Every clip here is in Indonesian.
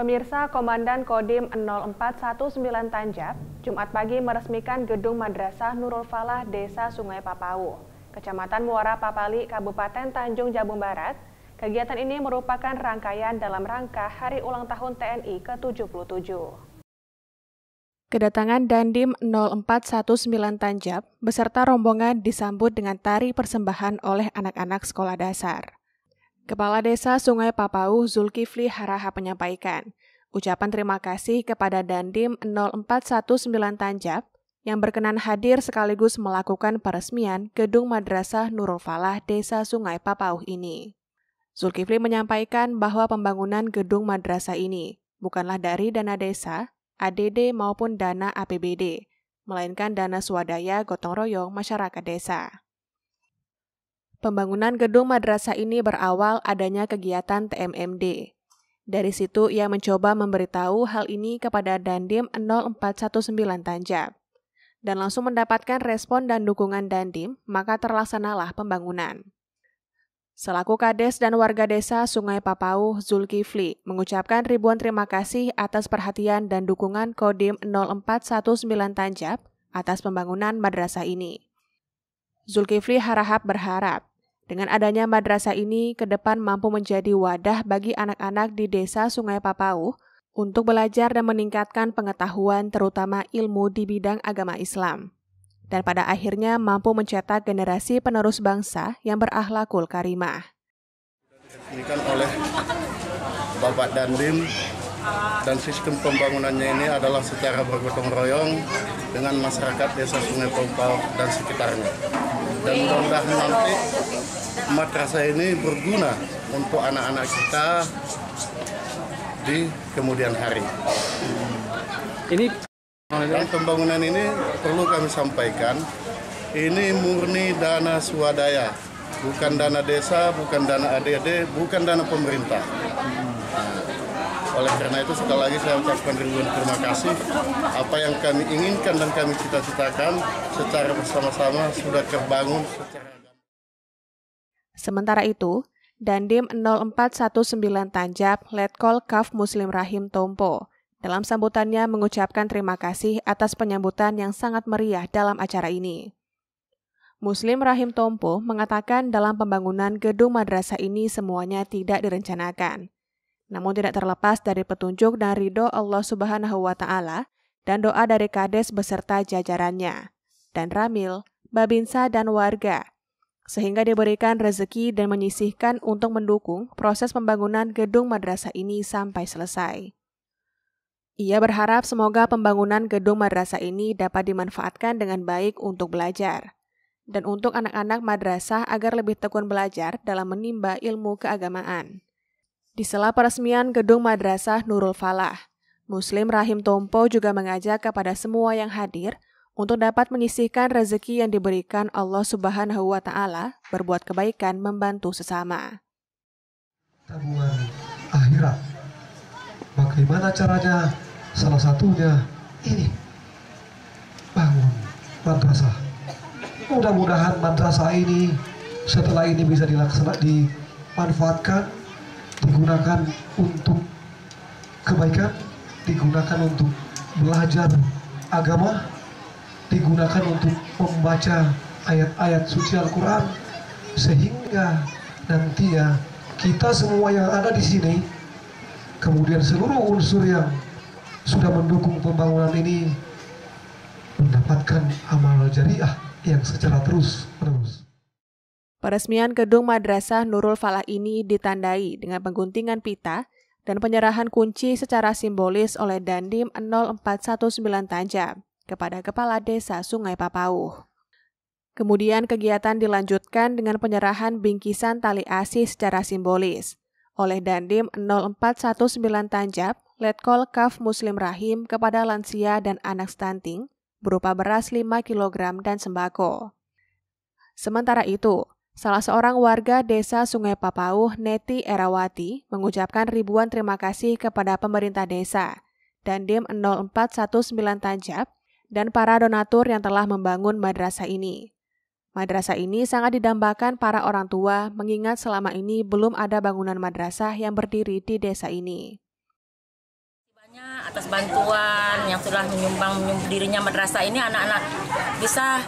Pemirsa Komandan Kodim 0419 Tanjab, Jumat pagi meresmikan gedung Madrasah Nurul Falah Desa Sungai Papau, Kecamatan Muara Papali, Kabupaten Tanjung Jabung Barat. Kegiatan ini merupakan rangkaian dalam rangka Hari Ulang Tahun TNI ke-77. Kedatangan Dandim 0419 Tanjab beserta rombongan disambut dengan tari persembahan oleh anak-anak sekolah dasar. Kepala Desa Sungai Papau Zulkifli Haraha menyampaikan, ucapan terima kasih kepada Dandim 0419 Tanjab yang berkenan hadir sekaligus melakukan peresmian Gedung Madrasah Nurul Falah Desa Sungai Papau ini. Zulkifli menyampaikan bahwa pembangunan gedung madrasah ini bukanlah dari dana desa, ADD maupun dana APBD, melainkan dana swadaya gotong royong masyarakat desa. Pembangunan gedung madrasah ini berawal adanya kegiatan TMMD. Dari situ ia mencoba memberitahu hal ini kepada Dandim 0419 Tanjab. Dan langsung mendapatkan respon dan dukungan Dandim, maka terlaksanalah pembangunan. Selaku Kades dan warga desa Sungai Papau, Zulkifli mengucapkan ribuan terima kasih atas perhatian dan dukungan Kodim 0419 Tanjab atas pembangunan madrasah ini. Zulkifli Harahap berharap dengan adanya madrasah ini, ke depan mampu menjadi wadah bagi anak-anak di desa Sungai Papau untuk belajar dan meningkatkan pengetahuan terutama ilmu di bidang agama Islam. Dan pada akhirnya mampu mencetak generasi penerus bangsa yang berakhlakul karimah. Dikan oleh Bapak Dandim dan sistem pembangunannya ini adalah secara bergotong royong dengan masyarakat desa Sungai Pompau dan sekitarnya. Dan mudah-mudahan nanti madrasah ini berguna untuk anak-anak kita di kemudian hari. Ini dan pembangunan ini perlu kami sampaikan, ini murni dana swadaya, bukan dana desa, bukan dana ADD, bukan dana pemerintah. Oleh karena itu sekali lagi saya ucapkan ribuan terima kasih. Apa yang kami inginkan dan kami cita-citakan secara bersama-sama sudah terbangun secara Sementara itu, Dandim 0419 Tanjab Letkol Kaf Muslim Rahim Tompo dalam sambutannya mengucapkan terima kasih atas penyambutan yang sangat meriah dalam acara ini. Muslim Rahim Tompo mengatakan dalam pembangunan gedung madrasah ini semuanya tidak direncanakan. Namun tidak terlepas dari petunjuk dan ridho Allah Subhanahu wa taala dan doa dari Kades beserta jajarannya dan Ramil, Babinsa dan warga sehingga diberikan rezeki dan menyisihkan untuk mendukung proses pembangunan gedung madrasah ini sampai selesai. Ia berharap semoga pembangunan gedung madrasah ini dapat dimanfaatkan dengan baik untuk belajar, dan untuk anak-anak madrasah agar lebih tekun belajar dalam menimba ilmu keagamaan. Di sela peresmian gedung madrasah Nurul Falah, Muslim Rahim Tompo juga mengajak kepada semua yang hadir untuk dapat menyisihkan rezeki yang diberikan Allah Subhanahu wa Ta'ala, berbuat kebaikan membantu sesama. Tabungan akhirat. Bagaimana caranya? Salah satunya ini. Bangun madrasah. Mudah-mudahan madrasah ini setelah ini bisa dilaksanakan dimanfaatkan digunakan untuk kebaikan digunakan untuk belajar agama digunakan untuk membaca ayat-ayat suci Al-Quran sehingga nanti ya kita semua yang ada di sini kemudian seluruh unsur yang sudah mendukung pembangunan ini mendapatkan amal jariah yang secara terus menerus. Peresmian gedung Madrasah Nurul Falah ini ditandai dengan pengguntingan pita dan penyerahan kunci secara simbolis oleh Dandim 0419 Tanjab kepada Kepala Desa Sungai Papau. Kemudian kegiatan dilanjutkan dengan penyerahan bingkisan tali ASI secara simbolis oleh Dandim 0419 Tanjab, Letkol Kaf Muslim Rahim kepada lansia dan anak stunting berupa beras 5 kg dan sembako. Sementara itu, salah seorang warga desa Sungai Papau Neti Erawati, mengucapkan ribuan terima kasih kepada pemerintah desa, Dandim 0419 Tanjab, dan para donatur yang telah membangun madrasah ini. Madrasah ini sangat didambakan para orang tua mengingat selama ini belum ada bangunan madrasah yang berdiri di desa ini. Banyak atas bantuan yang telah menyumbang dirinya madrasah ini anak-anak bisa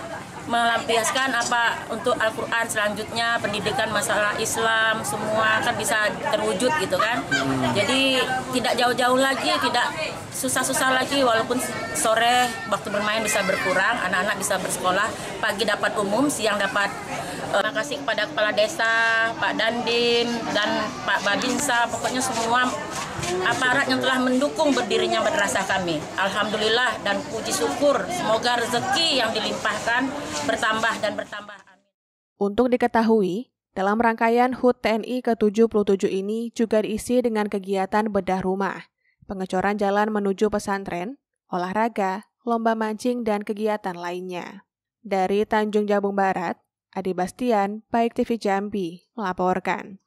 melampiaskan apa untuk Al-Quran selanjutnya pendidikan masalah Islam semua kan bisa terwujud gitu kan hmm. jadi tidak jauh-jauh lagi tidak susah-susah lagi walaupun sore waktu bermain bisa berkurang, anak-anak bisa bersekolah, pagi dapat umum, siang dapat eh, Terima kasih kepada Kepala Desa, Pak Dandim, dan Pak Babinsa, pokoknya semua aparat yang telah mendukung berdirinya berasa kami. Alhamdulillah dan puji syukur, semoga rezeki yang dilimpahkan bertambah dan bertambah. Amin. Untuk diketahui, dalam rangkaian HUT TNI ke-77 ini juga diisi dengan kegiatan bedah rumah pengecoran jalan menuju pesantren, olahraga, lomba mancing, dan kegiatan lainnya. Dari Tanjung Jabung Barat, Adi Bastian, Baik TV Jambi, melaporkan.